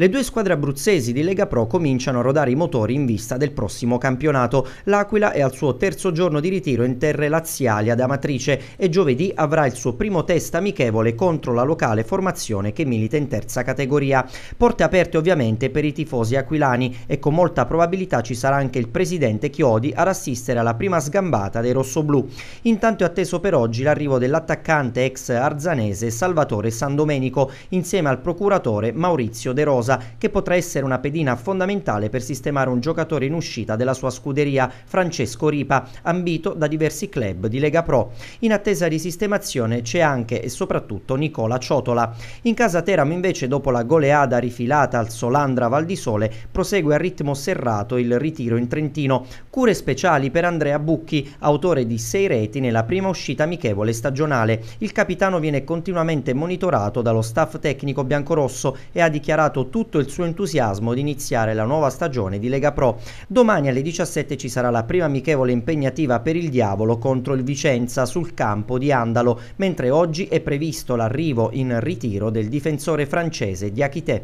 Le due squadre abruzzesi di Lega Pro cominciano a rodare i motori in vista del prossimo campionato. L'Aquila è al suo terzo giorno di ritiro in terre laziali ad Amatrice e giovedì avrà il suo primo test amichevole contro la locale formazione che milita in terza categoria. Porte aperte ovviamente per i tifosi aquilani e con molta probabilità ci sarà anche il presidente Chiodi ad assistere alla prima sgambata dei rossoblù. Intanto è atteso per oggi l'arrivo dell'attaccante ex arzanese Salvatore Sandomenico insieme al procuratore Maurizio De Rosa cosa che potrà essere una pedina fondamentale per sistemare un giocatore in uscita della sua scuderia, Francesco Ripa, ambito da diversi club di Lega Pro. In attesa di sistemazione c'è anche e soprattutto Nicola Ciotola. In casa Teramo invece dopo la goleada rifilata al Solandra Val di Sole prosegue a ritmo serrato il ritiro in Trentino. Cure speciali per Andrea Bucchi, autore di sei reti nella prima uscita amichevole stagionale. Il capitano viene continuamente monitorato dallo staff tecnico biancorosso e ha dichiarato tutto tutto il suo entusiasmo di iniziare la nuova stagione di Lega Pro. Domani alle 17 ci sarà la prima amichevole impegnativa per il Diavolo contro il Vicenza sul campo di Andalo, mentre oggi è previsto l'arrivo in ritiro del difensore francese di Achitè.